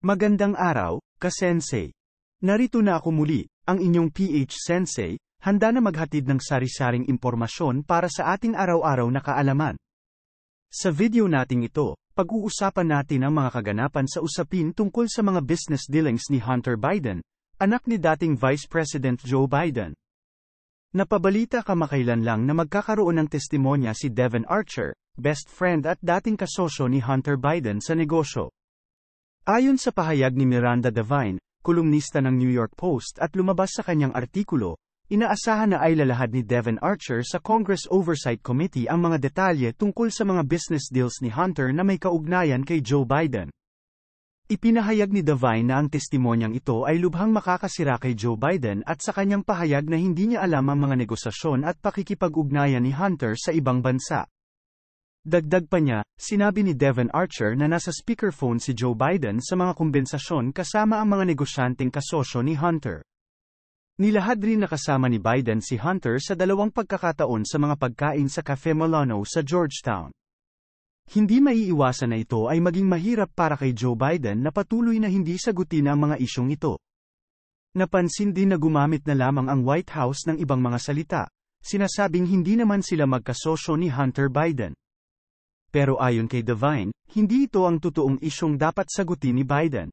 Magandang araw, ka-sensei. Narito na ako muli, ang inyong PH Sensei, handa na maghatid ng sari-saring impormasyon para sa ating araw-araw na kaalaman. Sa video nating ito, pag-uusapan natin ang mga kaganapan sa usapin tungkol sa mga business dealings ni Hunter Biden, anak ni dating Vice President Joe Biden. Napabalita kamakailan lang na magkakaroon ng testimonya si Devin Archer, best friend at dating kasosyo ni Hunter Biden sa negosyo. Ayon sa pahayag ni Miranda Devine, kolumnista ng New York Post at lumabas sa kanyang artikulo, inaasahan na ay lalahad ni Devin Archer sa Congress Oversight Committee ang mga detalye tungkol sa mga business deals ni Hunter na may kaugnayan kay Joe Biden. Ipinahayag ni Devine na ang testimonyang ito ay lubhang makakasira kay Joe Biden at sa kanyang pahayag na hindi niya alam ang mga negosasyon at pakikipag-ugnayan ni Hunter sa ibang bansa. Dagdag pa niya, sinabi ni Devin Archer na nasa speakerphone si Joe Biden sa mga kumbensasyon kasama ang mga negosyanteng kasosyo ni Hunter. Nilahad rin nakasama ni Biden si Hunter sa dalawang pagkakataon sa mga pagkain sa Cafe Milano sa Georgetown. Hindi maiiwasan na ito ay maging mahirap para kay Joe Biden na patuloy na hindi sagutin ang mga isyong ito. Napansin din na gumamit na lamang ang White House ng ibang mga salita, sinasabing hindi naman sila magkasosyo ni Hunter Biden. Pero ayon kay Devine, hindi ito ang totoong isyong dapat sagutin ni Biden.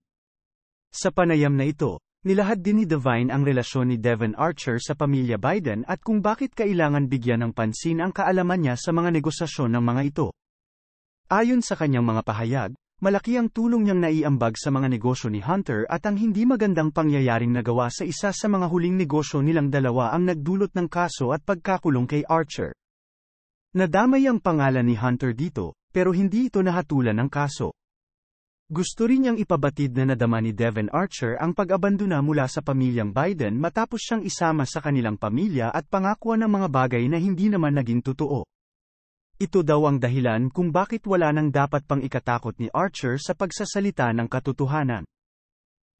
Sa panayam na ito, nilahad din ni Devine ang relasyon ni Devon Archer sa pamilya Biden at kung bakit kailangan bigyan ng pansin ang kaalaman niya sa mga negosasyon ng mga ito. Ayon sa kanyang mga pahayag, malaki ang tulong niyang naiambag sa mga negosyo ni Hunter at ang hindi magandang pangyayaring nagawa sa isa sa mga huling negosyo nilang dalawa ang nagdulot ng kaso at pagkakulong kay Archer. Nadamay ang pangalan ni Hunter dito, pero hindi ito nahatulan ng kaso. Gusto rin niyang ipabatid na nadama ni Devon Archer ang pag-abandona mula sa pamilyang Biden matapos siyang isama sa kanilang pamilya at pangakuan ng mga bagay na hindi naman naging totoo. Ito daw ang dahilan kung bakit wala nang dapat pang ikatakot ni Archer sa pagsasalita ng katotohanan.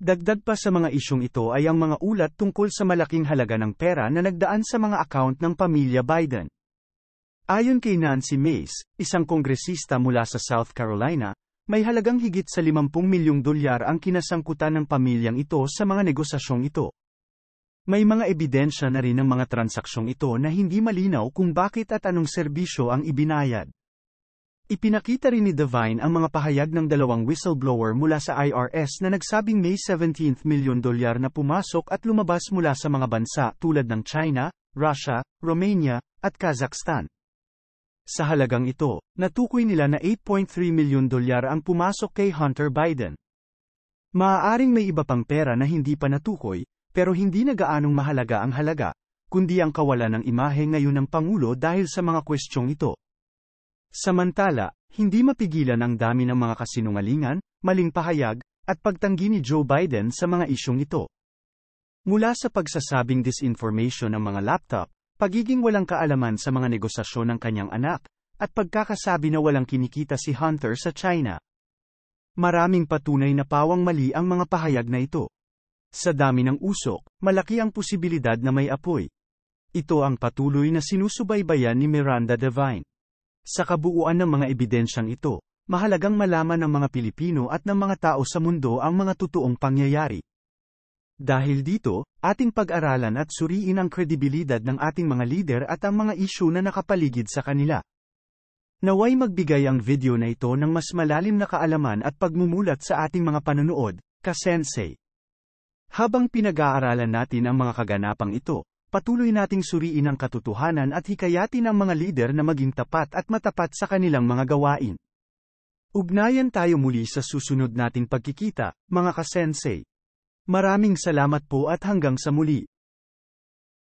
Dagdag pa sa mga isyong ito ay ang mga ulat tungkol sa malaking halaga ng pera na nagdaan sa mga account ng pamilya Biden. Ayon kay Nancy Mace, isang kongresista mula sa South Carolina, may halagang higit sa 50 milyong dolyar ang kinasangkutan ng pamilyang ito sa mga negosasyong ito. May mga ebidensya na rin ng mga transaksyong ito na hindi malinaw kung bakit at anong serbisyo ang ibinayad. Ipinakita rin ni Devine ang mga pahayag ng dalawang whistleblower mula sa IRS na nagsabing may 17 milyon dolyar na pumasok at lumabas mula sa mga bansa tulad ng China, Russia, Romania, at Kazakhstan. Sa halagang ito, natukoy nila na 8.3 milyon dolyar ang pumasok kay Hunter Biden. Maaaring may iba pang pera na hindi pa natukoy, pero hindi na gaanong mahalaga ang halaga, kundi ang kawalan ng imahe ngayon ng Pangulo dahil sa mga kwestyong ito. Samantala, hindi mapigilan ang dami ng mga kasinungalingan, maling pahayag, at pagtanggi ni Joe Biden sa mga isyong ito. Mula sa pagsasabing disinformation ng mga laptop, Pagiging walang kaalaman sa mga negosasyon ng kanyang anak, at pagkakasabi na walang kinikita si Hunter sa China. Maraming patunay na pawang mali ang mga pahayag na ito. Sa dami ng usok, malaki ang posibilidad na may apoy. Ito ang patuloy na sinusubaybayan ni Miranda Devine. Sa kabuuan ng mga ebidensyang ito, mahalagang malaman ng mga Pilipino at ng mga tao sa mundo ang mga totoong pangyayari. Dahil dito, ating pag-aralan at suriin ang kredibilidad ng ating mga leader at ang mga isyu na nakapaligid sa kanila. Naway magbigay ang video na ito ng mas malalim na kaalaman at pagmumulat sa ating mga panonood, ka-sensei. Habang pinag-aaralan natin ang mga kaganapang ito, patuloy nating suriin ang katotohanan at hikayatin ang mga leader na maging tapat at matapat sa kanilang mga gawain. Ugnayan tayo muli sa susunod nating pagkikita, mga ka-sensei. Maraming salamat po at hanggang sa muli.